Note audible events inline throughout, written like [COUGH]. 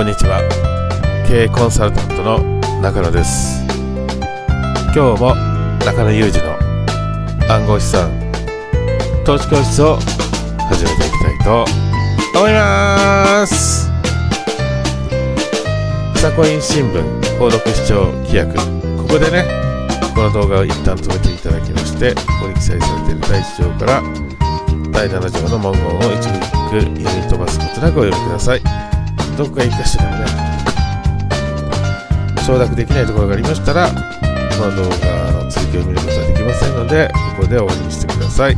こんにちは経営コンサルタントの中野です今日も中野裕二の暗号資産投資教室を始めていきたいと思いますさコイン新聞購読視聴規約ここでねこの動画を一旦止めていただきましてここに記載されている第1条から第7条の文言を一部一句読み飛ばすことなくお読みくださいどこかいいかしらね承諾できないところがありましたらこの動画の続きを見ることはできませんのでここで終わりにしてください、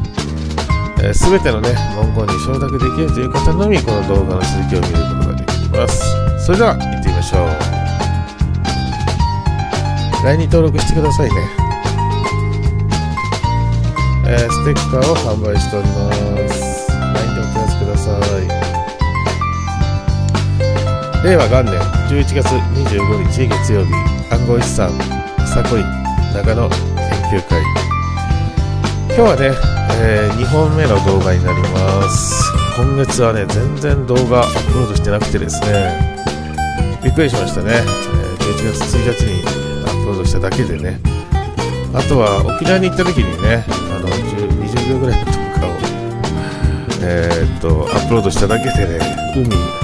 えー、全てのね文言に承諾できるという方のみこの動画の続きを見ることができますそれでは行ってみましょう LINE に登録してくださいね、えー、ステッカーを販売しております LINE でお問い合わせください令和元年11月25日月曜日暗号資産コイ中野研究会今日はね、えー、2本目の動画になります今月はね全然動画アップロードしてなくてですねびっくりしましたね、えー、11月1日にアップロードしただけでねあとは沖縄に行った時にねあの20秒ぐらいの動画をえー、っとアップロードしただけでね海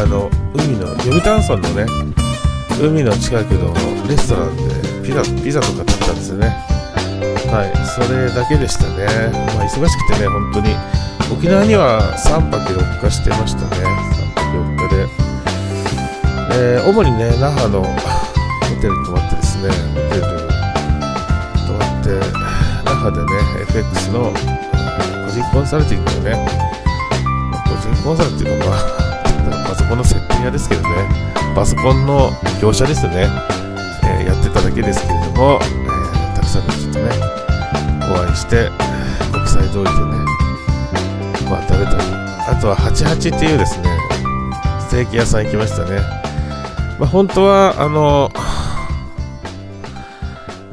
あの海の読谷村のね海の近くのレストランでピザピザとか食べたんですよねはいそれだけでしたねまあ忙しくてね本当に沖縄には3泊4日してましたね3泊4日で、えー、主にね那覇のホテルに泊まってですねホテルに泊まって那覇でね FX の個人コンサルティングをね個人コンサルっていうのコンのセッティング屋ですけどね、パソコンの業者ですね、えー、やってただけですけれども、えー、たくさんの人とね、お会いして、国際通りでね、まあ、食べたり、あとは88っていうですね、ステーキ屋さん行きましたね。まあ、本当は、あの、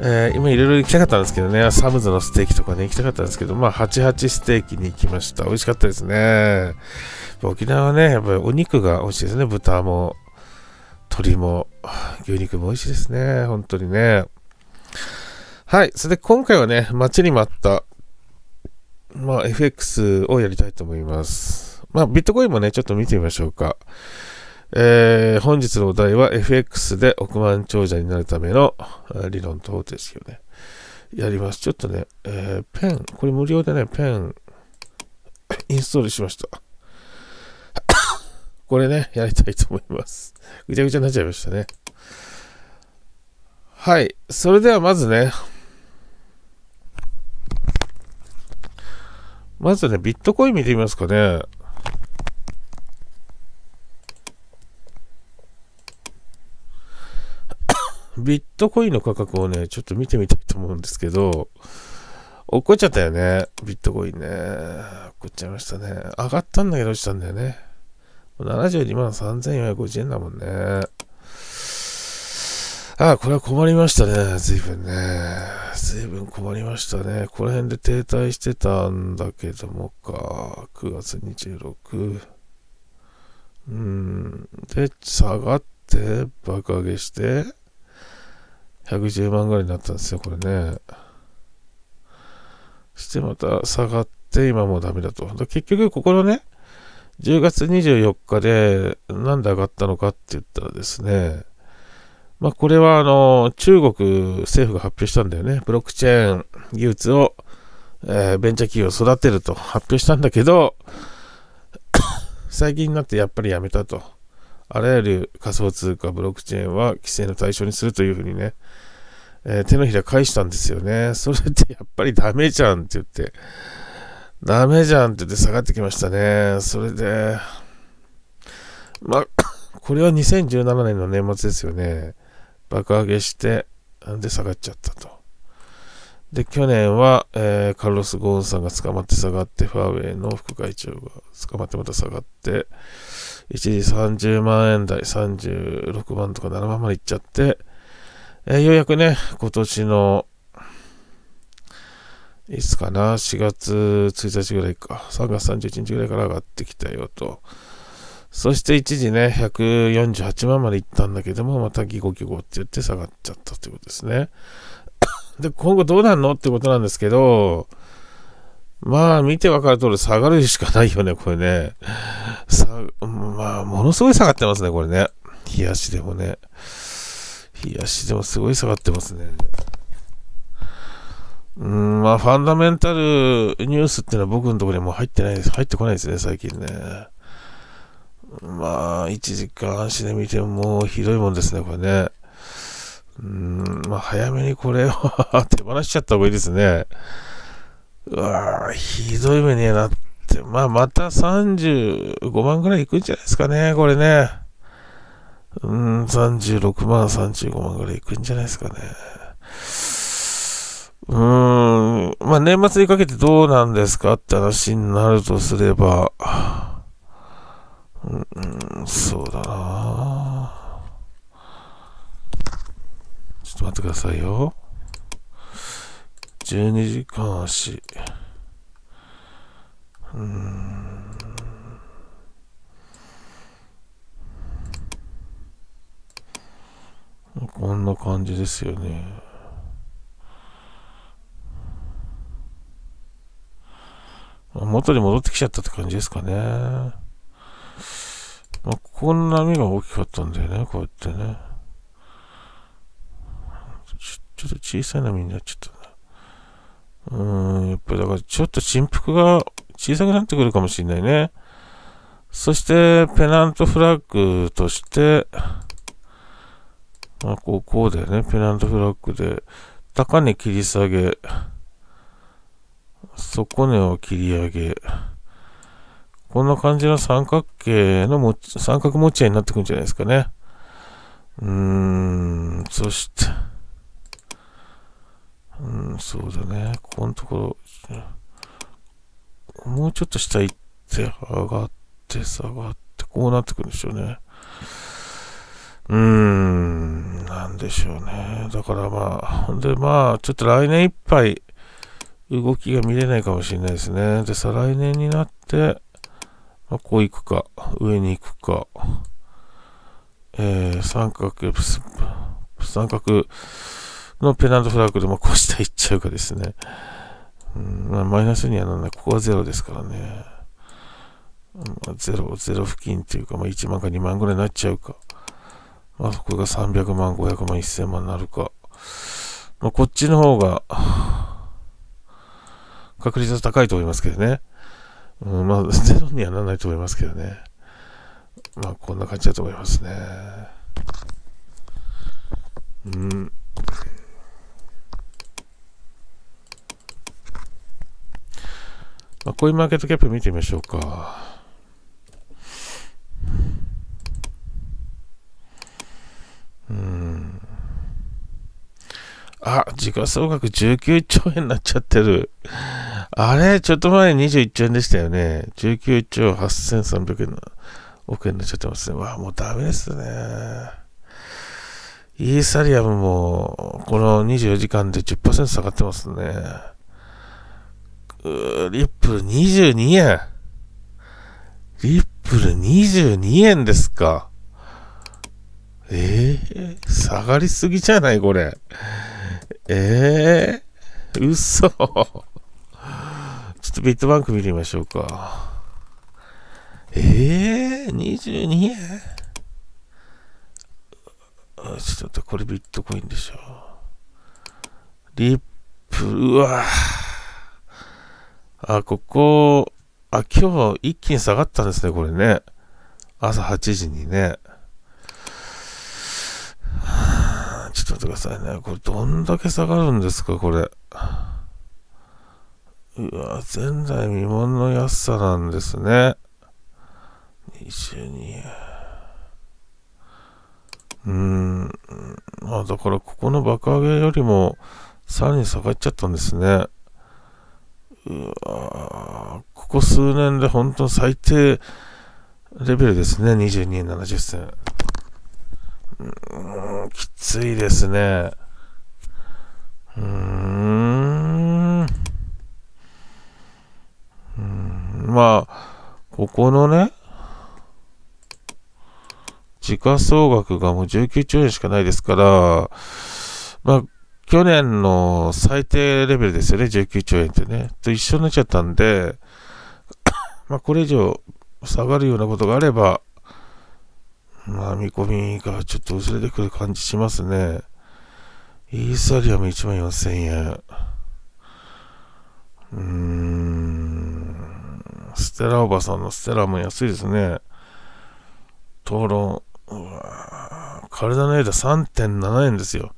えー、今いろいろ行きたかったんですけどね、サムズのステーキとかね、行きたかったんですけど、まあ、88ステーキに行きました。美味しかったですね。沖縄はね、やっぱりお肉が美味しいですね。豚も、鶏も、牛肉も美味しいですね。本当にね。はい。それで今回はね、待ちに待った、まあ、FX をやりたいと思います。まあ、ビットコインもね、ちょっと見てみましょうか。えー、本日のお題は FX で億万長者になるための理論と方程式をね、やります。ちょっとね、えー、ペン、これ無料でね、ペン、インストールしました。これね、やりたいと思います。ぐちゃぐちゃになっちゃいましたね。はい。それではまずね、まずね、ビットコイン見てみますかね。[COUGHS] ビットコインの価格をね、ちょっと見てみたいと思うんですけど、落っこっちゃったよね。ビットコインね。落っこっちゃいましたね。上がったんだけど落ちたんだよね。72万3450円だもんね。ああ、これは困りましたね。随分ね。随分困りましたね。この辺で停滞してたんだけどもか。9月26。うん。で、下がって、爆上げして、110万ぐらいになったんですよ、これね。して、また下がって、今もうダメだと。結局、ここのね、10月24日で何で上がったのかって言ったらですね、まあ、これはあの中国政府が発表したんだよね。ブロックチェーン技術を、えー、ベンチャー企業を育てると発表したんだけど、[COUGHS] 最近になってやっぱりやめたと。あらゆる仮想通貨、ブロックチェーンは規制の対象にするというふうにね、えー、手のひら返したんですよね。それってやっぱりダメじゃんって言って。ダメじゃんって言って下がってきましたね。それで、ま [COUGHS] これは2017年の年末ですよね。爆上げして、で下がっちゃったと。で、去年は、えー、カルロス・ゴーンさんが捕まって下がって、ファーウェイの副会長が捕まってまた下がって、一時30万円台、36万とか7万までいっちゃって、えー、ようやくね、今年のいつかな、4月1日ぐらいか、3月31日ぐらいから上がってきたよと。そして一時ね、148万まで行ったんだけども、またギコギコって言って下がっちゃったということですね。[COUGHS] で、今後どうなるのってことなんですけど、まあ、見てわかる通り下がるしかないよね、これね。さ、まあ、ものすごい下がってますね、これね。冷やしでもね。冷やしでもすごい下がってますね。うん、まあ、ファンダメンタルニュースっていうのは僕のところにも入ってないです。入ってこないですね、最近ね。まあ、1時間足で見てもひどいもんですね、これね。うん、まあ、早めにこれを [LAUGHS] 手放しちゃった方がいいですね。うわぁ、ひどい目になって、まあ、また35万ぐらいいくんじゃないですかね、これね。うん、36万、35万ぐらいいくんじゃないですかね。うーん、まあ、年末にかけてどうなんですかって話になるとすれば、うん、そうだなちょっと待ってくださいよ。12時間足。うん。こんな感じですよね。元に戻ってきちゃったって感じですかね。まあ、この波が大きかったんだよね、こうやってね。ちょっと小さい波になっちゃったううん、やっぱりだからちょっと振幅が小さくなってくるかもしれないね。そして、ペナントフラッグとして、まあ、こう、こうだよね。ペナントフラッグで、高値切り下げ、底根を切り上げ、こんな感じの三角形のも三角持ち合いになってくるんじゃないですかね。うーん、そして、うん、そうだね。ここのところ、もうちょっと下行って上がって下がって、こうなってくるんでしょうね。うーん、なんでしょうね。だからまあ、ほんでまあ、ちょっと来年いっぱい、動きが見れないかもしれないですね。で、再来年になって、まあ、こう行くか、上に行くか、えー、三角、三角のペナントフラッグで、まあ、こう下行っちゃうかですね。うん、まあ、マイナスにはならない。ここはゼロですからね。まあ、ゼロ、ゼロ付近っていうか、まあ、1万か2万ぐらいになっちゃうか。まあ、そこが300万、500万、1000万になるか。まあ、こっちの方が、確率は高いと思いますけどね。うん、まあ、[LAUGHS] ゼロにはならないと思いますけどね。まあ、こんな感じだと思いますね。うん。まあ、ういうマーケットキャップ見てみましょうか。うん。あ、時価総額19兆円になっちゃってる。あれ、ちょっと前21兆円でしたよね。19兆8300円の億円になっちゃってますね。わもうダメですね。イーサリアムも、この24時間で10%下がってますね。リップル22円。リップル22円ですか。ええー、下がりすぎじゃないこれ。ええー、嘘。ちょっとビットバンク見てみましょうか。ええー、22円あちょっと待って、これビットコインでしょ。リップ、うわあ、ここ、あ、今日一気に下がったんですね、これね。朝8時にね。ちょっと待ってくださいね。これどんだけ下がるんですか、これ。うわ、前代未聞の安さなんですね。22円。うーん。まあ、だからここの爆上げよりも、さらに下がっちゃったんですね。うわここ数年で本当最低レベルですね。22円70銭。うん、きついですね。うーん。うん、まあ、ここのね、時価総額がもう19兆円しかないですから、まあ、去年の最低レベルですよね、19兆円ってね。と一緒になっちゃったんで、まあ、これ以上下がるようなことがあれば、まあ、見込みがちょっと薄れてくる感じしますね。イーサリアム1万4000円。うーん。ステラおばさんのステラも安いですね。トロン。うわ体の枝3.7円ですよ。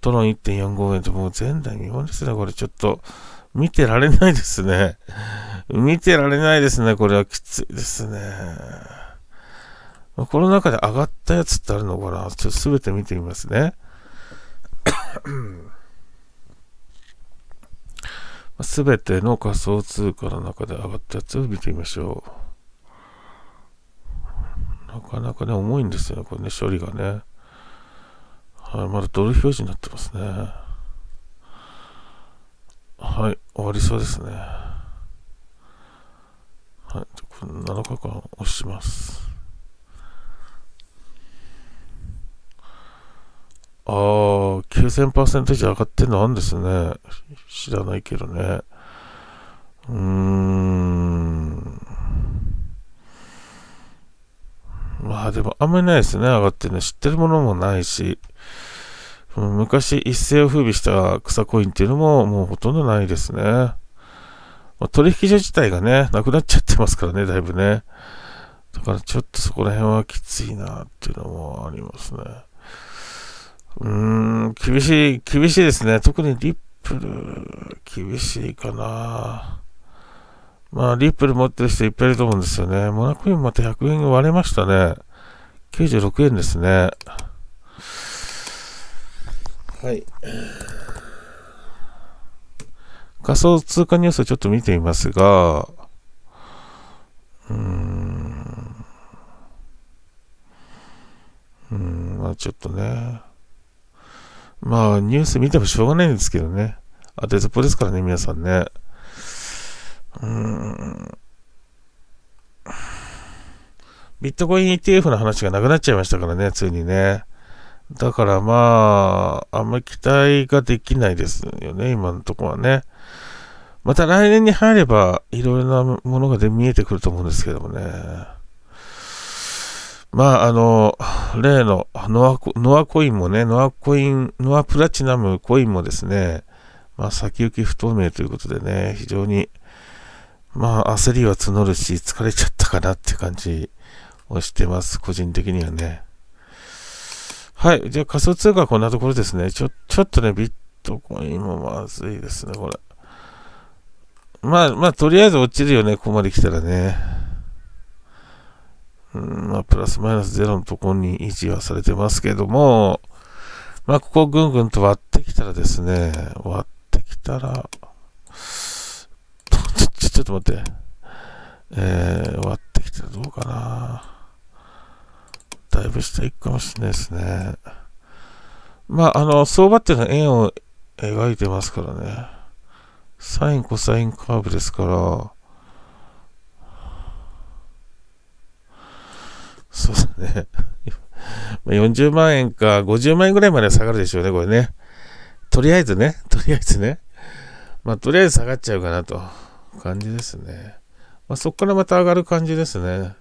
トロン1.45円ともう前代未聞ですね。これちょっと見てられないですね。見てられないですね。これはきついですね。この中で上がったやつってあるのかなちょっとすべて見てみますね。す [COUGHS] べての仮想通貨の中で上がったやつを見てみましょう。なかなかね、重いんですよね、これね、処理がね。はい、まだドル表示になってますね。はい、終わりそうですね。はい、7日間押します。ああ、9000%以上上がってんのあるんですね。知らないけどね。うーん。まあでもあんまりないですね、上がってるの。知ってるものもないし。昔一世を風靡した草コインっていうのももうほとんどないですね。まあ、取引所自体がね、なくなっちゃってますからね、だいぶね。だからちょっとそこら辺はきついなっていうのもありますね。うん、厳しい、厳しいですね。特にリップル、厳しいかな。まあ、リップル持ってる人いっぱいいると思うんですよね。モナコインまた100円割れましたね。96円ですね。はい。仮想通貨ニュースをちょっと見てみますが、うーん、うーん、まあちょっとね。まあ、ニュース見てもしょうがないんですけどね。あと、鉄ポですからね、皆さんね。うーん。ビットコイン ETF の話がなくなっちゃいましたからね、ついにね。だからまあ、あんまり期待ができないですよね、今のとこはね。また来年に入れば、いろいろなものが見えてくると思うんですけどもね。まあ、あの、例のノアノアコインもね、ノアコイン、ノアプラチナムコインもですね、まあ、先行き不透明ということでね、非常に、まあ、焦りは募るし、疲れちゃったかなって感じをしてます、個人的にはね。はい、じゃあ仮想通貨はこんなところですね。ちょ、ちょっとね、ビットコインもまずいですね、これ。まあ、まあ、とりあえず落ちるよね、ここまで来たらね。ん、まあ、プラスマイナスゼロのところに維持はされてますけども、まあ、ここぐんぐんと割ってきたらですね、割ってきたら、[LAUGHS] ちょ、ちょっと待って、えー、割ってきたらどうかな。だいぶ下行くかもしれないですね。まあ、あの、相場っていうのは円を描いてますからね。サイン、コサインカーブですから、そうですね。40万円か50万円ぐらいまで下がるでしょうね、これね。とりあえずね、とりあえずね。まあ、とりあえず下がっちゃうかなと。感じですね。まあ、そこからまた上がる感じですね。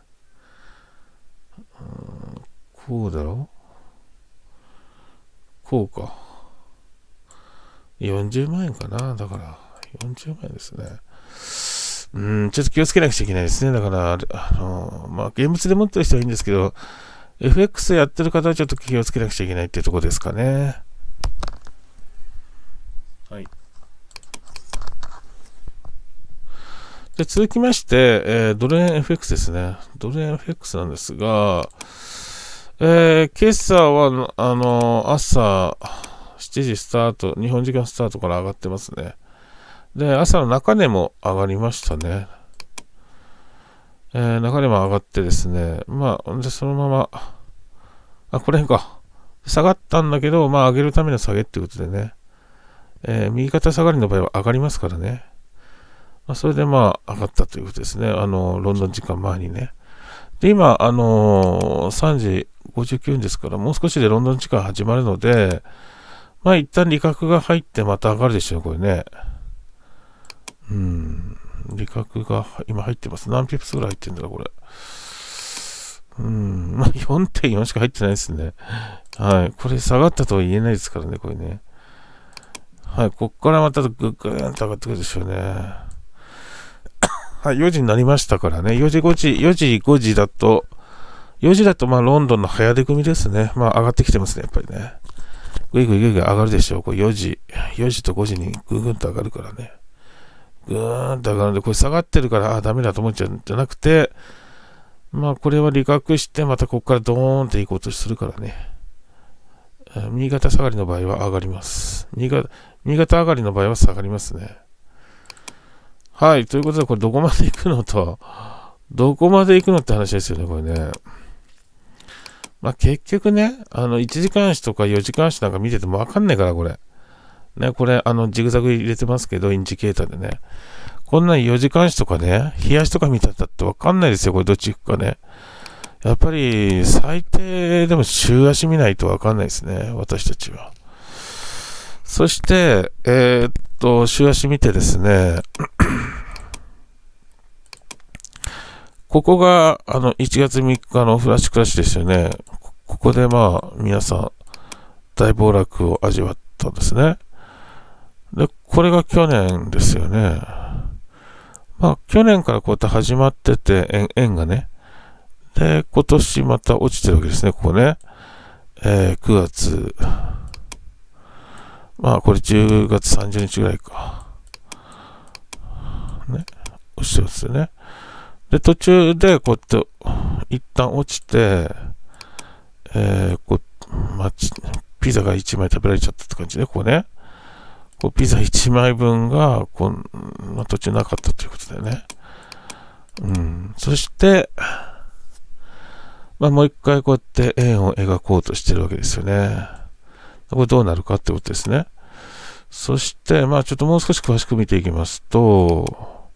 うん、こうだろこうか。40万円かな。だから、40万円ですね。うん、ちょっと気をつけなくちゃいけないですね。だから、あの、まあ、現物で持ってる人はいいんですけど、FX やってる方はちょっと気をつけなくちゃいけないっていうとこですかね。はい。で、続きまして、えー、ドル円 FX ですね。ドル円 FX なんですが、えー、今朝は、あの、朝7時スタート、日本時間スタートから上がってますね。で、朝の中値も上がりましたね。えー、中値も上がってですね、まあ、で、そのまま、あ、これか。下がったんだけど、まあ、上げるための下げってことでね、えー、右肩下がりの場合は上がりますからね。まあ、それでまあ、上がったということですね。あの、ロンドン時間前にね。で、今、あのー、3時59分ですから、もう少しでロンドン時間始まるので、まあ、一旦利確が入ってまた上がるでしょうね、これね。うん。理覚が今入ってます。何ピプスぐらい入ってんだろ、これ。うん。まあ、4.4しか入ってないですね。はい。これ下がったとは言えないですからね、これね。はい。こっからまたぐっぐーンと上がってくるでしょうね。はい。4時になりましたからね。4時、5時、4時、5時だと、4時だと、まあ、ロンドンの早出組ですね。まあ、上がってきてますね、やっぱりね。ぐいぐいぐいぐい上がるでしょう。これ4時、4時と5時にぐぐんと上がるからね。うーん、だからで、これ下がってるから、ああ、ダメだと思っちゃうんじゃなくて、まあ、これは利確して、またここからドーンっていこうとするからね。新潟下がりの場合は上がります。新潟、新潟上がりの場合は下がりますね。はい、ということで、これどこまで行くのと、どこまで行くのって話ですよね、これね。まあ、結局ね、あの、1時間足とか4時間足なんか見ててもわかんないから、これ。ね、これ、あの、ジグザグ入れてますけど、インジケーターでね。こんなん4時間足とかね、冷やしとか見たったってわかんないですよ、これどっち行くかね。やっぱり、最低でも週足見ないとわかんないですね、私たちは。そして、えー、っと、週足見てですね、ここが、あの、1月3日のフラッシュクラッシュですよね。ここでまあ、皆さん、大暴落を味わったんですね。で、これが去年ですよね。まあ、去年からこうやって始まってて、円円がね。で、今年また落ちてるわけですね、ここね。えー、9月。まあ、これ10月30日ぐらいか。ね。落ちてますよね。で、途中でこうやって、一旦落ちて、えー、こう、まあ、ピザが1枚食べられちゃったって感じね、ここね。こうピザ1枚分が、こんな途中なかったということだよね。うん。そして、まあ、もう一回こうやって円を描こうとしてるわけですよね。これどうなるかってことですね。そして、まあちょっともう少し詳しく見ていきますと、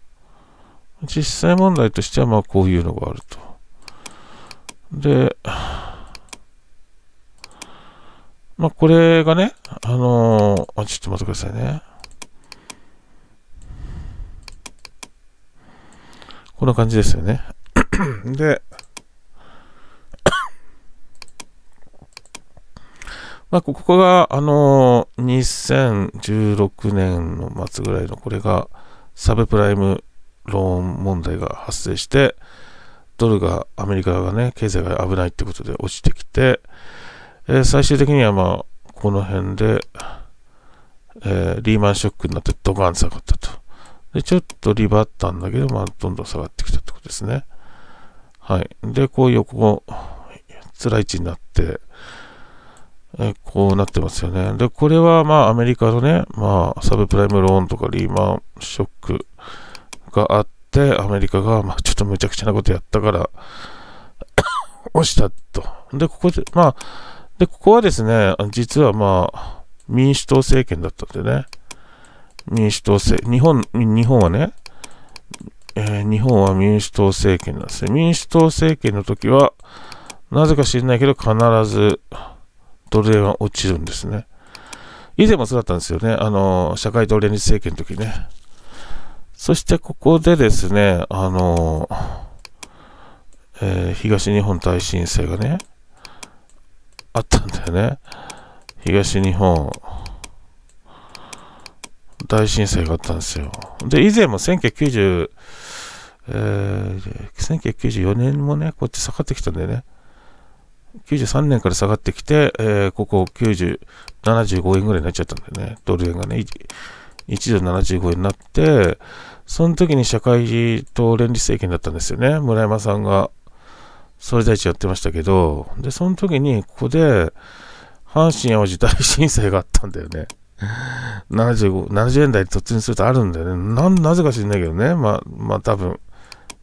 実際問題としてはまあこういうのがあると。で、まあ、これがね、あのー、あ、ちょっと待ってくださいね。こんな感じですよね。[COUGHS] で、まあ、ここが、あのー、2016年の末ぐらいの、これが、サブプライムローン問題が発生して、ドルが、アメリカがね、経済が危ないってことで落ちてきて、えー、最終的にはまあ、この辺で、えー、リーマンショックになってドカン下がったと。で、ちょっとリバったんだけど、まあ、どんどん下がってきたってことですね。はい。で、こう横も、辛い位置になって、えこうなってますよね。で、これはまあアメリカのね、まあサブプライムローンとかリーマンショックがあって、アメリカがまあちょっとむちゃくちゃなことやったから [COUGHS] 押したと。で、ここで、まあ、で、ここはですね、実はまあ、民主党政権だったんでね、民主党政、日本、日本はね、えー、日本は民主党政権なんですね。民主党政権の時は、なぜか知らないけど、必ず奴隷は落ちるんですね。以前もそうだったんですよね。あの、社会党連立政権の時ね。そしてここでですね、あの、えー、東日本大震災がね、あったんだよね。東日本大震災があったんですよ。で、以前も1990、えー、1994年もね、こっち下がってきたんだよね。93年から下がってきて、えー、ここ90、75円ぐらいになっちゃったんだよね。ドル円がね、1ドル75円になって、その時に社会党連立政権だったんですよね。村山さんが総理大地やってましたけど、で、その時にここで、阪神・淡路大震災があったんだよね。75 [LAUGHS] 70円台に突入するとあるんだよね。な、なぜか知んないけどね。まあ、まあ多分、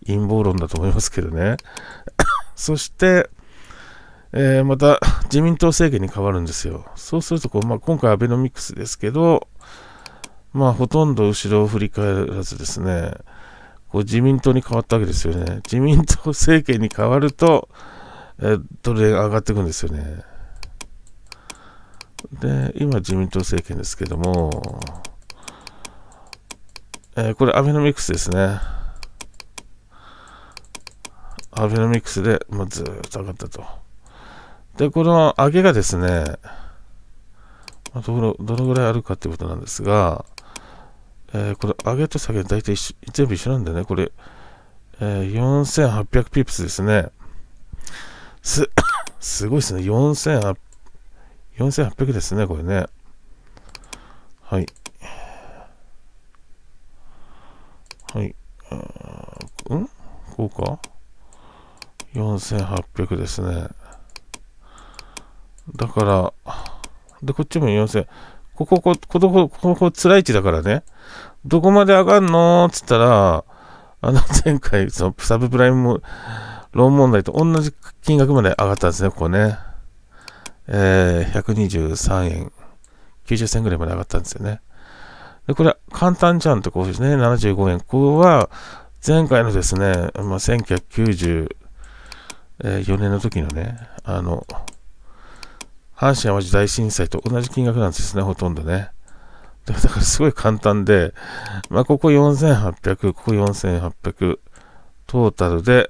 陰謀論だと思いますけどね。[LAUGHS] そして、えー、また自民党政権に変わるんですよ。そうするとこう、まあ、今回アベノミクスですけど、まあ、ほとんど後ろを振り返らずですね、こう自民党に変わったわけですよね。自民党政権に変わると、えー、どれ上がっていくんですよね。で、今自民党政権ですけども、えー、これアベノミクスですね。アベノミクスで、まあ、ずっと上がったと。で、この上げがですね、まあ、どのどのぐらいあるかということなんですが、えー、これ、上げと下げ大体全部一緒なんだよね。これ、えー、4800ピップスですね。す、[COUGHS] すごいですね。4800 4800ですね、これね。はい。はい。うんこうか ?4800 ですね。だから、で、こっちも4000。ここ、ここ、ここ、こ辛い位置だからね、どこまで上がんのつったら、あの、[LAUGHS] 前回、その、サブプライムローン問題と同じ金額まで上がったんですね、ここね。えー、123円90銭ぐらいまで上がったんですよね。で、これ、簡単じゃんってことですね、75円。ここは、前回のですね、まあ、1994年の時のね、あの、阪神・淡路大震災と同じ金額なんですね、ほとんどね。だからすごい簡単で、まあ、ここ4800、ここ4800、トータルで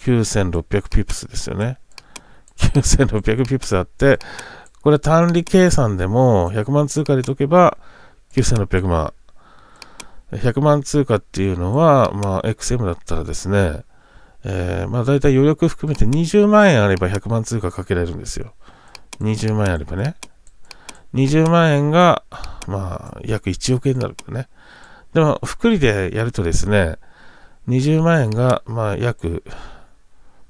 9600ピプスですよね。9600ピプスあって、これ単利計算でも100万通貨で解けば9600万。100万通貨っていうのは、まあ、XM だったらですね、えー、まあ大体余力含めて20万円あれば100万通貨かけられるんですよ。20万円あればね。20万円が、まあ、約1億円になるからね。でも、福利でやるとですね、20万円が、まあ、約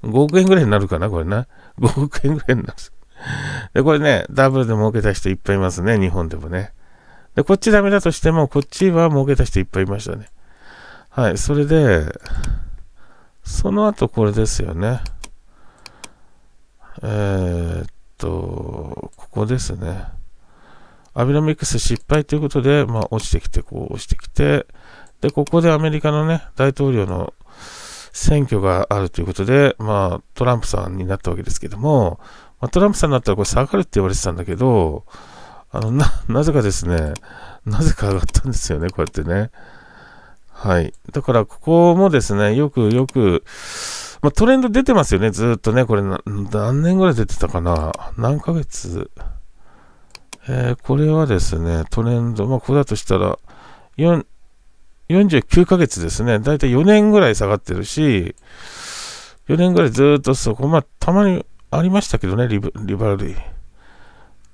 5億円ぐらいになるかな、これね。5億円ぐらいになる。で、これね、ダブルで儲けた人いっぱいいますね、日本でもね。で、こっちダメだとしても、こっちは儲けた人いっぱいいましたね。はい、それで、その後これですよね。えー、っと、ここですね。アベノミクス失敗ということで、まあ、落ちてきて、こう落ちてきて、で、ここでアメリカのね、大統領の選挙があるということで、まあ、トランプさんになったわけですけども、まあ、トランプさんになったらこれ下がるって言われてたんだけど、あの、な、なぜかですね、なぜか上がったんですよね、こうやってね。はい。だから、ここもですね、よくよく、まあ、トレンド出てますよね、ずっとね。これ何年ぐらい出てたかな何ヶ月えー、これはですね、トレンド、まあ、ここだとしたら、49ヶ月ですね。だいたい4年ぐらい下がってるし、4年ぐらいずっとそこ、まあ、たまにありましたけどね、リリバルリー。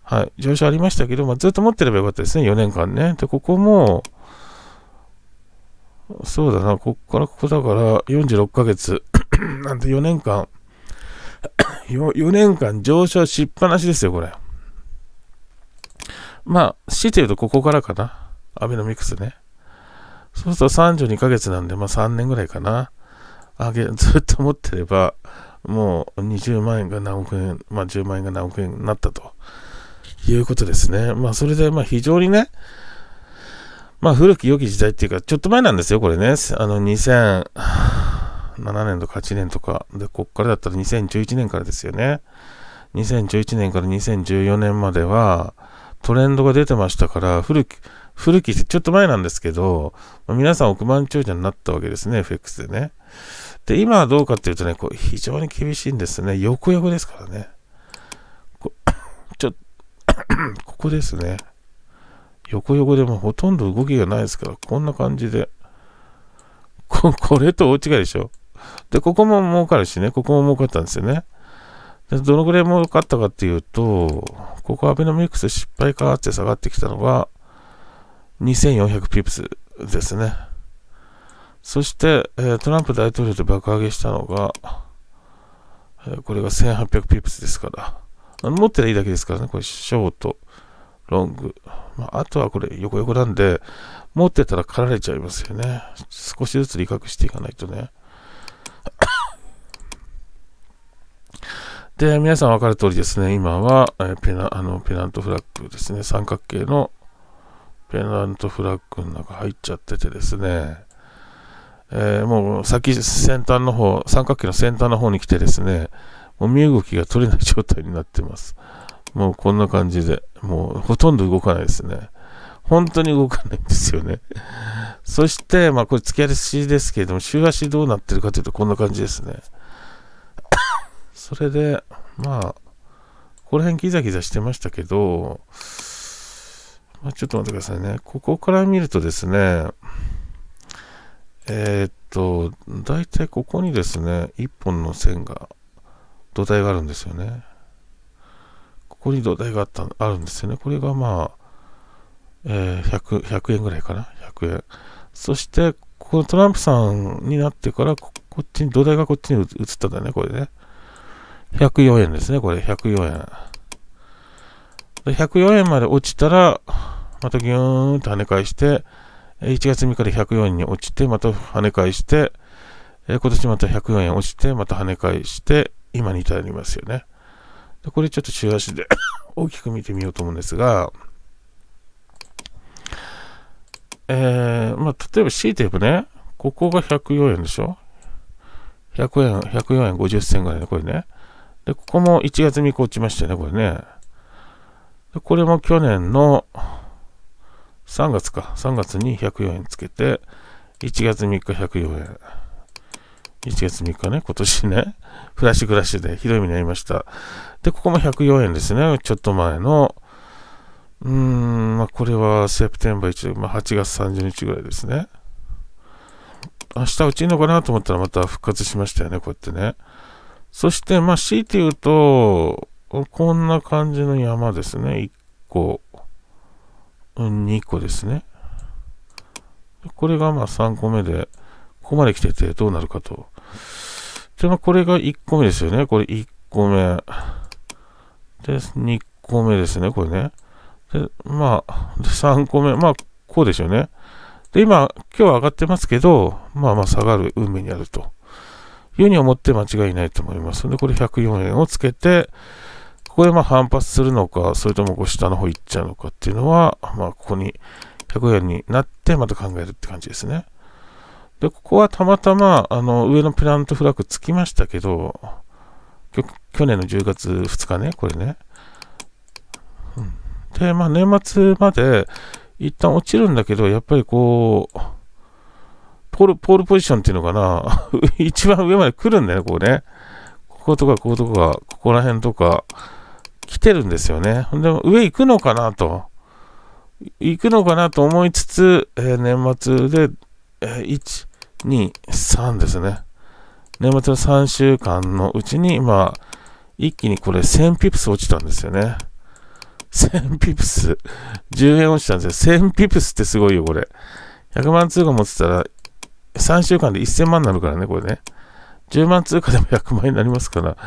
はい、上昇ありましたけど、まあ、ずっと持ってればよかったですね、4年間ね。で、ここも、そうだな、こっからここだから46ヶ月、[COUGHS] なんて4年間 4, 4 [COUGHS] 年間上昇しっぱなしですよ、これ。まあ、といて言うとここからかな。アベノミクスね。そうすると32ヶ月なんで、まあ3年ぐらいかな。上げ、[LAUGHS] ずっと持ってれば、もう20万円が何億円、まあ10万円が何億円になったということですね。まあそれで、まあ非常にね、まあ、古き良き時代っていうか、ちょっと前なんですよ、これね。あの、2007年とか8年とか。で、こっからだったら2011年からですよね。2011年から2014年までは、トレンドが出てましたから、古き、古きちょっと前なんですけど、まあ、皆さん億万長者になったわけですね、FX でね。で、今はどうかっていうとね、こう非常に厳しいんですね。横横ですからね。こ、[COUGHS] ちょ、[COUGHS] ここですね。横横でもほとんど動きがないですから、こんな感じで。[LAUGHS] ここれと大違いでしょ。で、ここも儲かるしね、ここも儲かったんですよね。でどのぐらい儲かったかっていうと、ここアベノミクス失敗かって下がってきたのが、2400ピプスですね。そして、えトランプ大統領で爆上げしたのが、えこれが1800ピプスですから。持ってりゃいいだけですからね、これ、ショート。ロング。まあ、あとはこれ、横横なんで、持ってたら刈られちゃいますよね。少しずつ理覚していかないとね。で、皆さん分かる通りですね、今は、えペナあのペナントフラッグですね、三角形のペナントフラッグの中入っちゃっててですね、えー、もう先、先端の方、三角形の先端の方に来てですね、もう身動きが取れない状態になってます。もうこんな感じで、もうほとんど動かないですね。本当に動かないんですよね。そして、まあこれ付き足ですけれども、週足どうなってるかというとこんな感じですね。それで、まあ、この辺ギザギザしてましたけど、まあ、ちょっと待ってくださいね。ここから見るとですね、えー、っと、大体ここにですね、1本の線が、土台があるんですよね。ここに土台があったあるんですよね。これがまあ、えー、100, 100円ぐらいかな。100円。そして、このトランプさんになってからこ、こっちに、土台がこっちに移ったんだよね、これね。104円ですね、これ、104円。で104円まで落ちたら、またギューンと跳ね返して、1月3日で104円に落ちて、また跳ね返して、今年また104円落ちて、また跳ね返して、今に至りますよね。でこれちょっと週足で [COUGHS] 大きく見てみようと思うんですが、えー、まあ、例えば C テープね、ここが104円でしょ1 0円、104円50銭ぐらいね、これね。で、ここも1月3日落ちましたよね、これね。で、これも去年の3月か、3月に104円つけて、1月3日104円。1月3日ね、今年ね、フラッシュクラッシュでひどい目に遭いました。で、ここも104円ですね、ちょっと前の、うーん、まあ、これはセプテンバー1、まあ、8月30日ぐらいですね。明日うちいのかなと思ったらまた復活しましたよね、こうやってね。そして、まあ、強いて言うと、こんな感じの山ですね。1個、2個ですね。これがまあ3個目で、ここまで来ててどうなるかと。ちうこれが1個目ですよね。これ1個目。で、2個目ですね、これね。で、まあ、で3個目。まあ、こうでしょうね。で、今、今日上がってますけど、まあまあ下がる運命にあるというふうに思って間違いないと思いますで、これ104円をつけて、ここでまあ反発するのか、それともこう下の方行っちゃうのかっていうのは、まあここに104円になってまた考えるって感じですね。で、ここはたまたま、あの、上のプラントフラッグつきましたけど、去年の10月2日ね、これね。うん、で、まあ、年末まで、一旦落ちるんだけど、やっぱりこう、ポール、ポールポジションっていうのかな、[LAUGHS] 一番上まで来るんだよね、こうね。こことか、こことか、ここら辺とか、来てるんですよね。でも、上行くのかなと。行くのかなと思いつつ、えー、年末で、えー、1、3ですね。年末の3週間のうちに、まあ、一気にこれ1000ピプス落ちたんですよね。1000ピプス、10円落ちたんですよ。1000ピプスってすごいよ、これ。100万通貨持ってたら、3週間で1000万になるからね、これね。10万通貨でも100万円になりますから、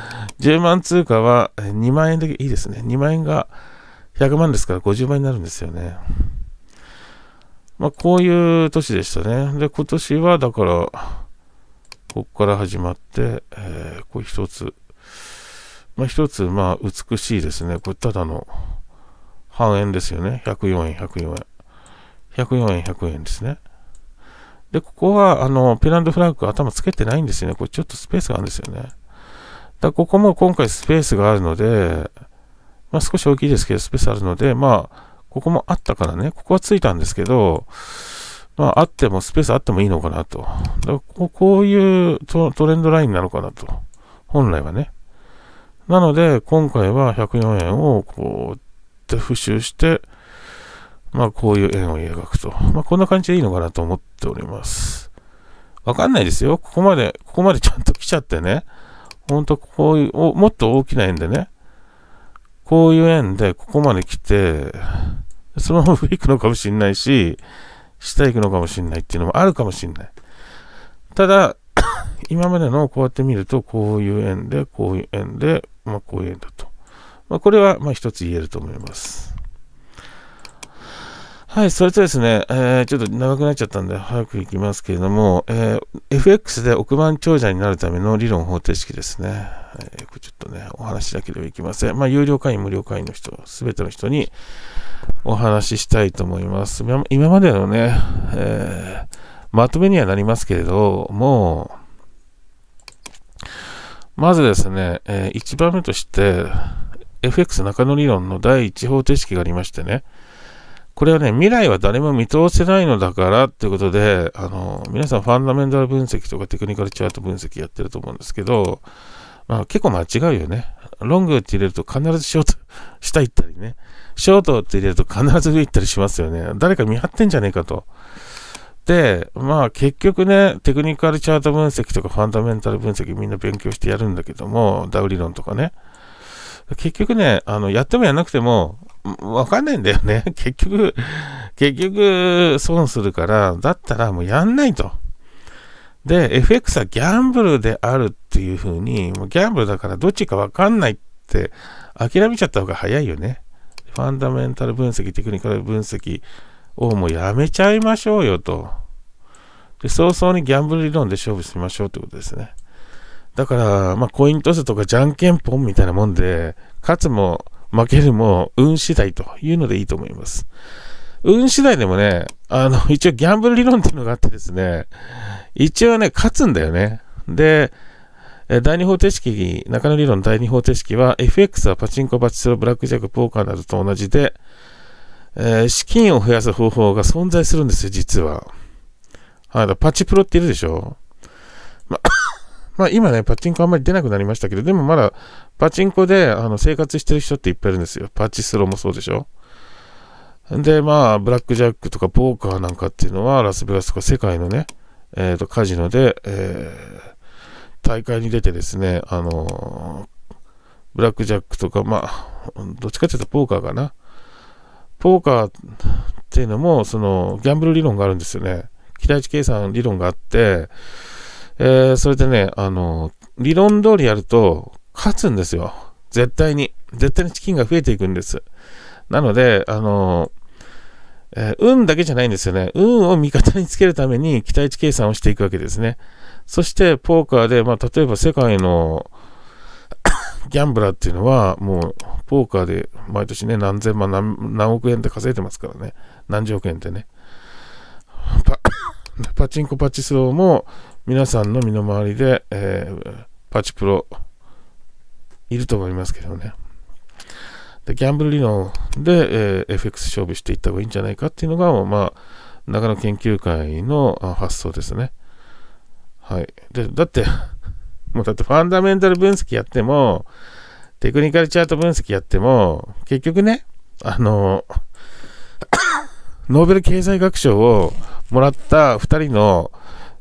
10万通貨は2万円だけいいですね。2万円が100万ですから50万円になるんですよね。まあ、こういう年でしたね。で、今年は、だから、ここから始まって、えー、これ一つ、まあ、一つ、まあ、美しいですね。これ、ただの、半円ですよね。104円、104円。104円、100円ですね。で、ここは、あの、ペナントフラッグ頭つけてないんですよね。これ、ちょっとスペースがあるんですよね。だここも今回スペースがあるので、まあ、少し大きいですけど、スペースあるので、まあ、ここもあったからね、ここはついたんですけど、まあ、あっても、スペースあってもいいのかなと。だここういうトレンドラインなのかなと。本来はね。なので、今回は104円をこう、って復習して、まあ、こういう円を描くと。まあ、こんな感じでいいのかなと思っております。わかんないですよ。ここまで、ここまでちゃんと来ちゃってね。ほんと、こういうもっと大きな円でね。こういう円で、ここまで来て、そのまま上行くのかもしんないし、下行くのかもしんないっていうのもあるかもしんない。ただ、[COUGHS] 今までのこうやって見ると、こういう円で、こういう円で、まあ、こういう円だと。まあ、これは、まあ、一つ言えると思います。はい、それとですね、えー、ちょっと長くなっちゃったんで、早く行きますけれども、えー、FX で億万長者になるための理論方程式ですね。はい、これちょっとね、お話だけではいきません。まあ、有料会員、無料会員の人、すべての人にお話ししたいと思います。今までのね、えー、まとめにはなりますけれど、もまずですね、えー、1番目として、FX 中野理論の第1方程式がありましてね、これはね、未来は誰も見通せないのだからっていうことで、あの、皆さんファンダメンタル分析とかテクニカルチャート分析やってると思うんですけど、まあ結構間違うよね。ロングって入れると必ずショート、下行ったりね。ショートって入れると必ず上行ったりしますよね。誰か見張ってんじゃねえかと。で、まあ結局ね、テクニカルチャート分析とかファンダメンタル分析みんな勉強してやるんだけども、ダウ理論とかね。結局ね、あの、やってもやらなくても、わかんないんだよね。[LAUGHS] 結局、結局、損するから、だったらもうやんないと。で、FX はギャンブルであるっていう風に、もギャンブルだからどっちかわかんないって諦めちゃった方が早いよね。ファンダメンタル分析、テクニカル分析をもうやめちゃいましょうよと。で、早々にギャンブル理論で勝負しましょうってことですね。だから、まあ、コイントスとかじゃんけんぽんみたいなもんで、勝つも負けるも運次第というのでいいと思います。運次第でもね、あの、一応ギャンブル理論っていうのがあってですね、一応ね、勝つんだよね。で、第二方程式、中野理論第二方程式は、FX はパチンコ、バチスロ、ブラックジャック、ポーカーなどと同じで、えー、資金を増やす方法が存在するんですよ、実は。はパチプロっているでしょ、ままあ今ね、パチンコあんまり出なくなりましたけど、でもまだパチンコであの生活してる人っていっぱいいるんですよ。パチスロもそうでしょ。で、まあ、ブラックジャックとかポーカーなんかっていうのは、ラスベガスとか世界のね、えっ、ー、と、カジノで、えー、大会に出てですね、あのー、ブラックジャックとか、まあ、どっちかっていうとポーカーかな。ポーカーっていうのも、その、ギャンブル理論があるんですよね。期待値計算理論があって、えー、それでね、あの、理論通りやると、勝つんですよ。絶対に。絶対に資金が増えていくんです。なので、あの、えー、運だけじゃないんですよね。運を味方につけるために期待値計算をしていくわけですね。そして、ポーカーで、まあ、例えば世界の [COUGHS] ギャンブラーっていうのは、もう、ポーカーで毎年ね、何千万何、何億円って稼いでますからね。何十億円ってね。パ [COUGHS] パチンコパチスローも、皆さんの身の回りで、えー、パチプロ、いると思いますけどね。で、ギャンブル理論で、えー、FX 勝負していった方がいいんじゃないかっていうのが、まあ、長野研究会の発想ですね。はい。で、だって [LAUGHS] もうだってファンダメンタル分析やっても、テクニカルチャート分析やっても、結局ね、あの、ノーベル経済学賞をもらった2人の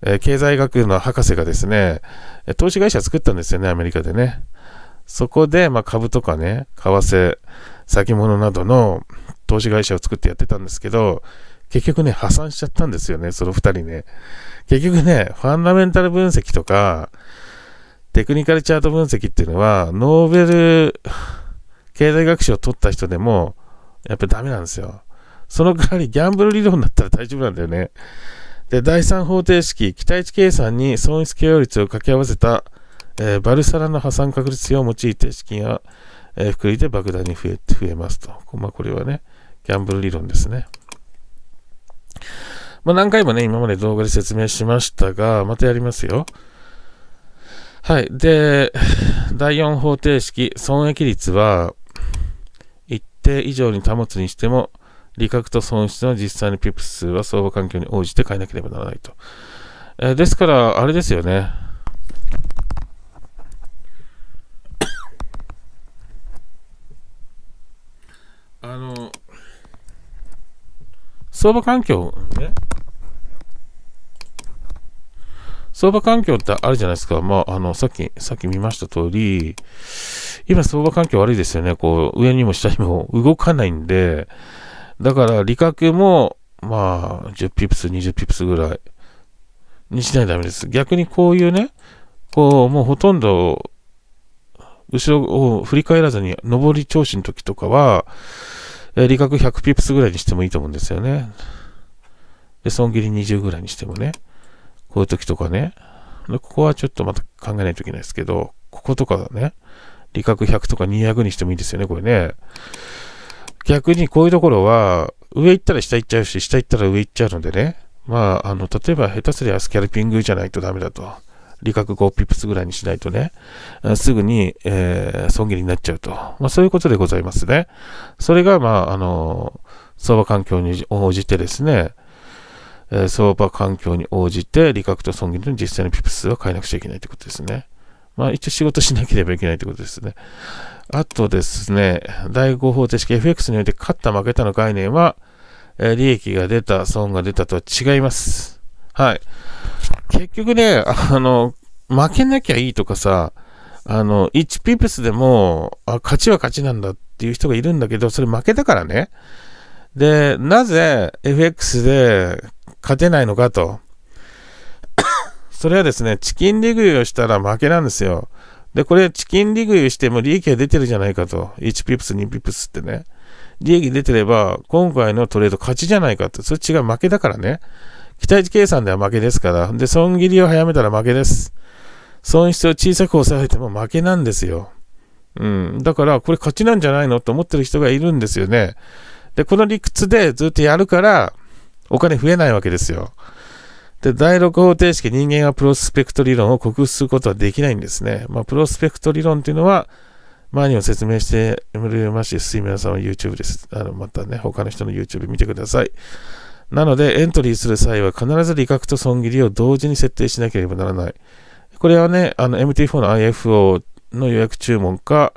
え経済学の博士がですね、投資会社作ったんですよね、アメリカでね。そこで、ま株とかね、為替、先物などの投資会社を作ってやってたんですけど、結局ね、破産しちゃったんですよね、その2人ね。結局ね、ファンダメンタル分析とか、テクニカルチャート分析っていうのは、ノーベル経済学賞を取った人でも、やっぱりダメなんですよ。その代わりギャンブル理論だったら大丈夫なんだよね。で、第3方程式、期待値計算に損失許容率を掛け合わせた、えー、バルサラの破産確率を用いて資金は、えー、福利で爆弾に増え増えますと。まあ、これはね、ギャンブル理論ですね。まあ、何回もね、今まで動画で説明しましたが、またやりますよ。はい。で、第4方程式、損益率は、一定以上に保つにしても、利確と損失の実際のピップ数は相場環境に応じて変えなければならないと。えー、ですから、あれですよね。あの、相場環境ね。相場環境ってあるじゃないですか。まあ、あの、さっき、さっき見ました通り、今相場環境悪いですよね。こう、上にも下にも動かないんで、だから利確も、まあ、10ピプス、20ピプスぐらいにしないとダメです。逆にこういうね、こう、もうほとんど、後ろを振り返らずに、上り調子の時とかは、え利確100ピプスぐらいにしてもいいと思うんですよね。で、損切り20ぐらいにしてもね、こういう時とかね、ここはちょっとまた考えないといけないですけど、こことかね、利確100とか200にしてもいいですよね、これね。逆にこういうところは、上行ったら下行っちゃうし、下行ったら上行っちゃうのでね、まあ、あの、例えば下手すりゃスキャルピングじゃないとダメだと。理覚5ピップスぐらいにしないとね、すぐに、えー、損切りになっちゃうと。まあ、そういうことでございますね。それが、まあ、あの、相場環境に応じてですね、えー、相場環境に応じて、利確と損切りの実際のピップ数は変えなくちゃいけないということですね。まあ一応仕事しなければいけないということですね。あとですね、第5方程式 FX において勝った負けたの概念は、え利益が出た、損が出たとは違います。はい。結局ね、あの、負けなきゃいいとかさ、あの、1ピプスでも、あ、勝ちは勝ちなんだっていう人がいるんだけど、それ負けたからね。で、なぜ FX で勝てないのかと。[COUGHS] それはですね、チキンリグリをしたら負けなんですよ。で、これチキン利食いしても利益が出てるじゃないかと。1ピプス、2ピプスってね。利益出てれば、今回のトレード勝ちじゃないかと。それ違う負けだからね。期待値計算では負けですから。で、損切りを早めたら負けです。損失を小さく抑えても負けなんですよ。うん。だから、これ勝ちなんじゃないのと思ってる人がいるんですよね。で、この理屈でずっとやるから、お金増えないわけですよ。で、第6方程式、人間はプロスペクト理論を克服することはできないんですね。まあ、プロスペクト理論というのは、前にも説明して、まし、すい水なさんは YouTube です。あの、またね、他の人の YouTube 見てください。なので、エントリーする際は必ず利確と損切りを同時に設定しなければならない。これはね、あの、MT4 の IFO の予約注文か、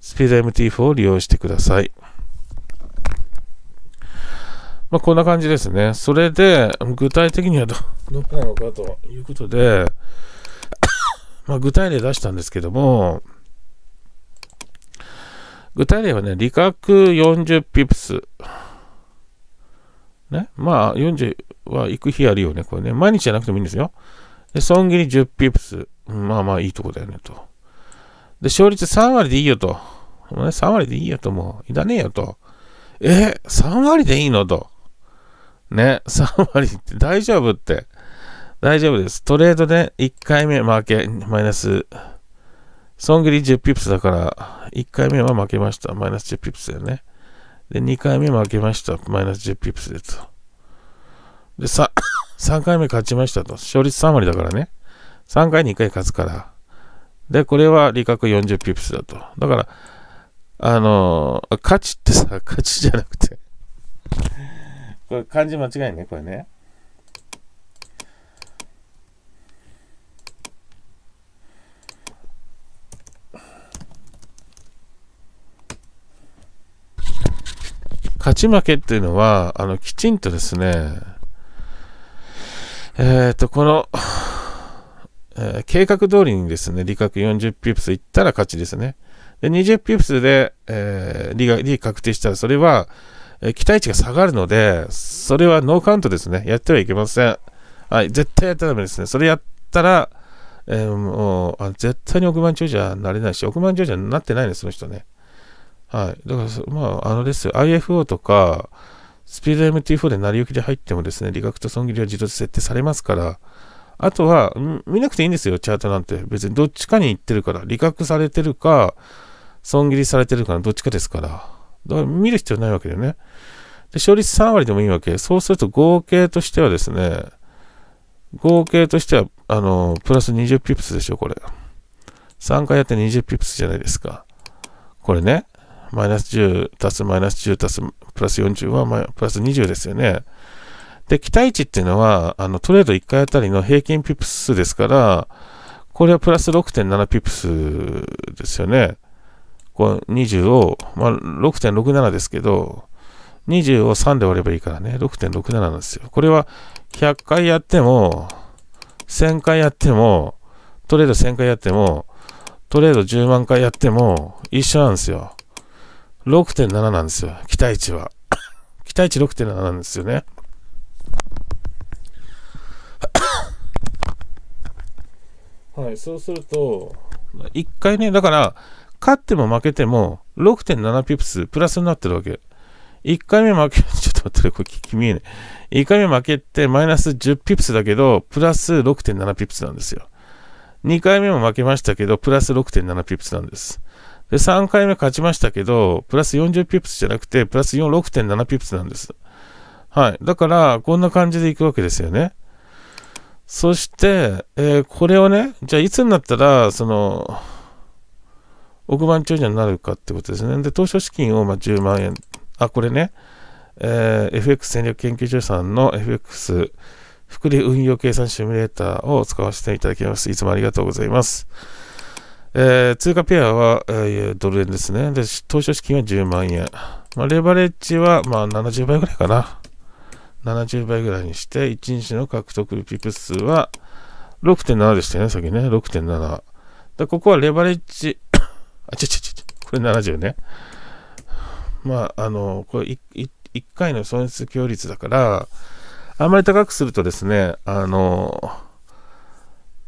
スピード MT4 を利用してください。まあ、こんな感じですね。それで、具体的にはどどこなのかということで、[COUGHS] まあ、具体例出したんですけども、具体例はね、利確40ピプス。ね、まあ、40は行く日あるよね、これね。毎日じゃなくてもいいんですよ。で、損切り10ピプス。まあまあいいとこだよね、と。で、勝率3割でいいよと。3割でいいよと、もう。いらねえよと。え、3割でいいのと。ね、3割って大丈夫って。大丈夫です。トレードで1回目負け、マイナス。損切り10ピプスだから、1回目は負けました。マイナス10ピプスだよね。で、2回目負けました。マイナス10ピプスでと。で、さ、3 [COUGHS] 回目勝ちましたと。勝率3割だからね。3回に1回勝つから。で、これは利確40ピプスだと。だから、あのー、勝ちってさ、勝ちじゃなくてこれ漢字間違いね、これね。勝ち負けっていうのは、あの、きちんとですね、えっ、ー、と、この、えー、計画通りにですね、理確40ピプスいったら勝ちですね。で、20ピプスで、えー、理が、理確定したら、それは、え期待値が下がるので、それはノーカウントですね。やってはいけません。はい、絶対やったらダメですね。それやったら、えー、もうあ絶対に億万長者になれないし、億万長者になってないね、その人ね。はい。だから、まあ、あのですよ、IFO とか、スピード MT4 で成り行きで入ってもですね、利確と損切りは自動で設定されますから、あとは、見なくていいんですよ、チャートなんて。別にどっちかに行ってるから、利確されてるか、損切りされてるかのどっちかですから。だから見る必要ないわけだよね。で、勝率3割でもいいわけ。そうすると合計としてはですね、合計としては、あの、プラス20ピプスでしょ、これ。3回やって20ピプスじゃないですか。これね、マイナス10足すマイナス10足すプラス40はプラス20ですよね。で、期待値っていうのは、あの、トレード1回あたりの平均ピプスですから、これはプラス6.7ピプスですよね。こう20を、まあ、6.67ですけど、20を3で割ればいいからね、6.67なんですよ。これは100回やっても、1000回やっても、トレード1000回やっても、トレード10万回やっても、一緒なんですよ。6.7なんですよ、期待値は。[COUGHS] 期待値6.7なんですよね。[COUGHS] はい、そうすると、1回ね、だから、勝っても負けても6.7ピプスプラスになってるわけ。1回目負け、[LAUGHS] ちょっと待って、これ聞見えない。1回目負けてマイナス10ピプスだけど、プラス6.7ピプスなんですよ。2回目も負けましたけど、プラス6.7ピプスなんです。で、3回目勝ちましたけど、プラス40ピプスじゃなくて、プラス6.7ピプスなんです。はい。だから、こんな感じでいくわけですよね。そして、えー、これをね、じゃあいつになったら、その、億万長者になるかってことですね。で、当初資金をま10万円、あ、これね、えー、FX 戦略研究所さんの FX 福利運用計算シミュレーターを使わせていただきます。いつもありがとうございます。えー、通貨ペアは、えー、ドル円ですね。で、投資資金は10万円。まあ、レバレッジは、まあ、70倍ぐらいかな。70倍ぐらいにして、1日の獲得ピップ数は6.7でしたよね、先ね。6.7。で、ここはレバレッジあ、ちょちょちょ、これ70ね。まあ、あの、これ 1, 回の損失協率だから、あんまり高くするとですね、あの、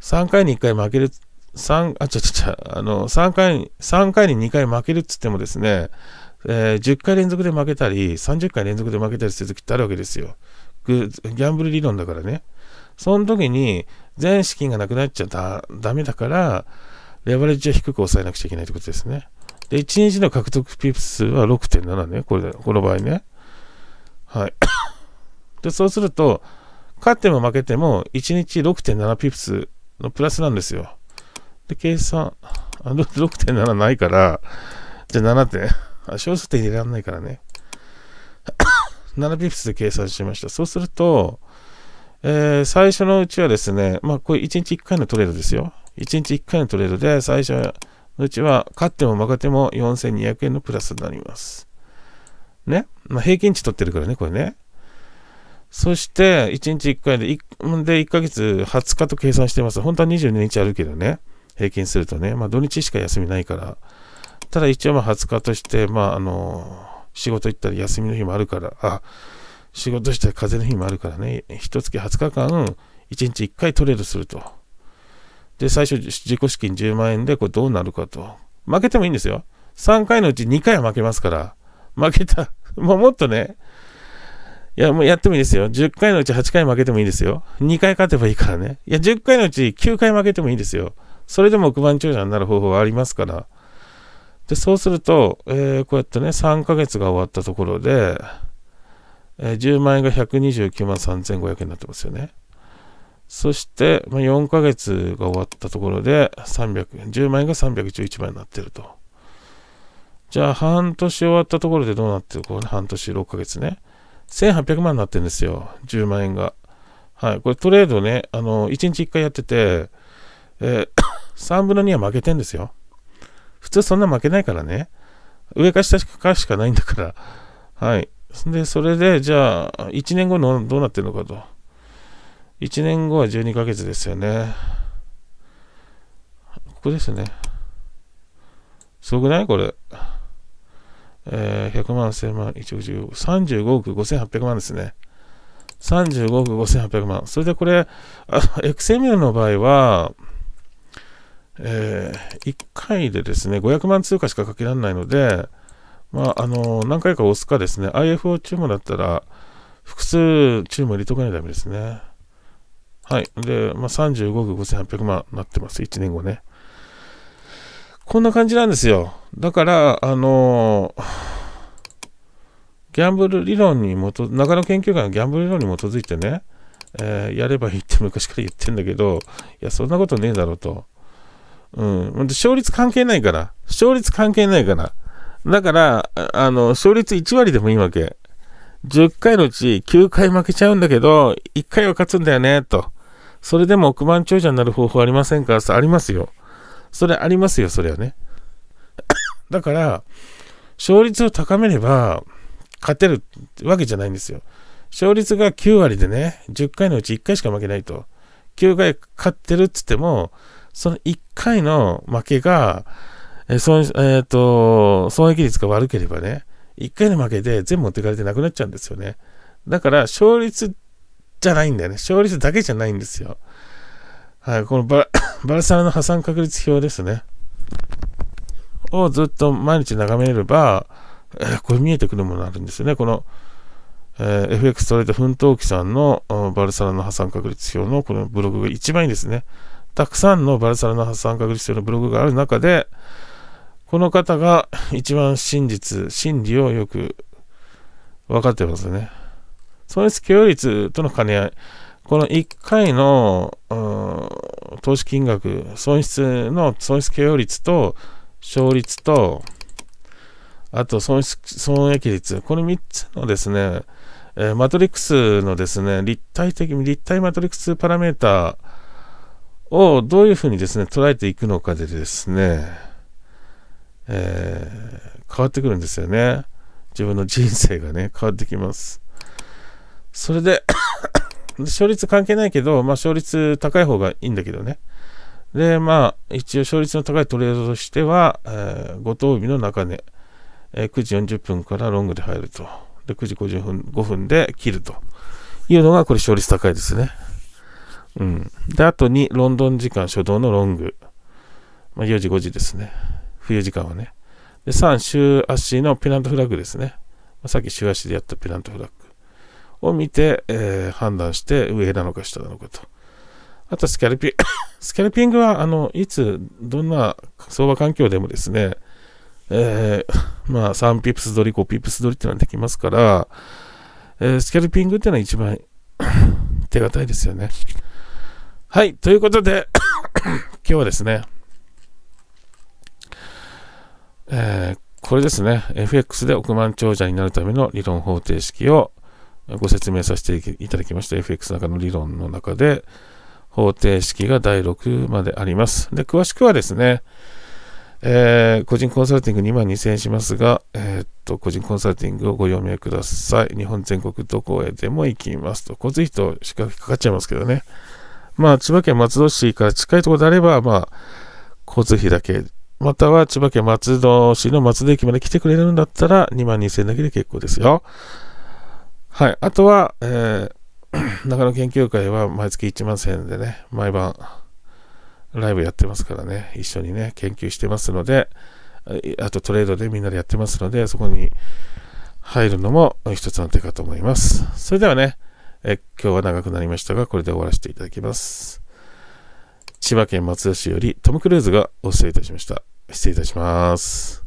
3回に1回負ける、三あ、ちょちょちょ、あの、三回、三回に2回負けるっつってもですね、えー、10回連続で負けたり、30回連続で負けたりするときってあるわけですよ。ギャンブル理論だからね。その時に、全資金がなくなっちゃだ、ダメだから、レバレッジは低く抑えなくちゃいけないということですね。で、1日の獲得ピップスは6.7ね。これこの場合ね。はい。[COUGHS] で、そうすると、勝っても負けても、1日6.7ピップスのプラスなんですよ。で、計算、6.7ないから、じゃあ7点。小数点入れられないからね。7 [COUGHS] ピップスで計算しました。そうすると、えー、最初のうちはですね、まあ、これ1日1回のトレードですよ。1日1回のトレードで最初のうちは勝っても負けても4200円のプラスになります。ね。まあ、平均値取ってるからね、これね。そして、1日1回で、1, で1ヶ月20日と計算してます。本当は22日あるけどね。平均するとね。まあ、土日しか休みないから。ただ一応まあ20日として、まあ、あの仕事行ったり休みの日もあるから、あ、仕事したり風邪の日もあるからね。1月20日間、1日1回トレードすると。で、最初、自己資金10万円で、これどうなるかと。負けてもいいんですよ。3回のうち2回は負けますから。負けた。[LAUGHS] もうもっとね、いや、もうやってもいいですよ。10回のうち8回負けてもいいですよ。2回勝てばいいからね。いや、10回のうち9回負けてもいいですよ。それでも億万長者になる方法はありますから。で、そうすると、えー、こうやってね、3ヶ月が終わったところで、えー、10万円が129万3500円になってますよね。そして、まあ、4ヶ月が終わったところで、300、10万円が311万円になってると。じゃあ、半年終わったところでどうなってるこれ半年6ヶ月ね。1800万になってるんですよ。10万円が。はい。これトレードね、あの、1日1回やってて、えー、3 [COUGHS] 分の2は負けてんですよ。普通そんな負けないからね。上か下かしかないんだから。はい。で、それで、じゃあ、1年後のどうなってるのかと。1年後は12ヶ月ですよね。ここですね。すごくないこれ。えー、100万、1000万、1億、1 35億5800万ですね。35億5800万。それでこれ、XML の場合は、えー、1回でですね、500万通貨しかかけられないので、まあ、あのー、何回か押すかですね、IFO 注文だったら、複数注文入れとかないとダメですね。はい。で、まあ、35億5800万なってます。1年後ね。こんな感じなんですよ。だから、あのー、ギャンブル理論に基、長野研究会のギャンブル理論に基づいてね、えー、やればいいって昔から言ってんだけど、いや、そんなことねえだろうと。うん。勝率関係ないから。勝率関係ないから。だから、あの、勝率1割でもいいわけ。10回のうち9回負けちゃうんだけど、1回は勝つんだよね、と。それでも億万長者になる方法ありませんかありますよ。それありますよ、それはね。[COUGHS] だから、勝率を高めれば、勝てるわけじゃないんですよ。勝率が9割でね、10回のうち1回しか負けないと。9回勝ってるっつっても、その1回の負けが、え損えーと、と損益率が悪ければね、1回の負けで全部持ってかれてなくなっちゃうんですよね。だから、勝率じゃないんだよね。勝率だけじゃないんですよ。はい、このバ [COUGHS] ルバサラの破産確率表ですね。をずっと毎日眺めれば、えー、これ見えてくるものあるんですよね。この、えー、FX トレード奮闘記さんのバルサラの破産確率表のこのブログが一番いいですね。たくさんのバルサラの破産確率表のブログがある中で、この方が一番真実、真理をよく分かってますね。損失許容率との兼ね合い、この1回の、うん、投資金額、損失の損失許容率と勝率と、あと損失損益率、この3つのですね、えー、マトリックスのですね、立体的、立体マトリックスパラメータをどういうふうにですね、捉えていくのかでですね、えー、変わってくるんですよね。自分の人生がね、変わってきます。それで [COUGHS] 勝率関係ないけど、まあ、勝率高い方がいいんだけどね。で、まあ、一応勝率の高いトレードとしては、えー、五等日の中根、えー、9時40分からロングで入ると。で、9時50分、5分で切るというのが、これ勝率高いですね。うん。で、あとに、ロンドン時間初動のロング。まあ、4時5時ですね。冬時間はね。で、3、週足のピラントフラッグですね。まあ、さっき週足でやったピラントフラッグ。を見て、えー、判断して上なのか下なのかと。あとスキャルピ、[COUGHS] スキャルピングは、あの、いつ、どんな相場環境でもですね、えー、[COUGHS] まあ、3ピップス取り、5ピップス取りってのはできますから、えー、スキャルピングってのは一番 [COUGHS] 手堅いですよね。はい、ということで今日はですね、えー、これですね、FX で億万長者になるための理論方程式をご説明させていただきました FX の中の理論の中で、方程式が第6まであります。で、詳しくはですね、えー、個人コンサルティング2万2000円しますが、えー、っと、個人コンサルティングをご用命ください。日本全国どこへでも行きますと。交通費と資格かかっちゃいますけどね。まあ、千葉県松戸市から近いところであれば、まあ、交通費だけ、または千葉県松戸市の松戸駅まで来てくれるんだったら、2万2000円だけで結構ですよ。はい。あとは、えー、[CLEARS THROAT] 中野研究会は毎月1万1000円でね、毎晩ライブやってますからね、一緒にね、研究してますので、あとトレードでみんなでやってますので、そこに入るのも一つの手かと思います。それではね、え今日は長くなりましたが、これで終わらせていただきます。千葉県松田市よりトム・クルーズがお伝えいたしました。失礼いたします。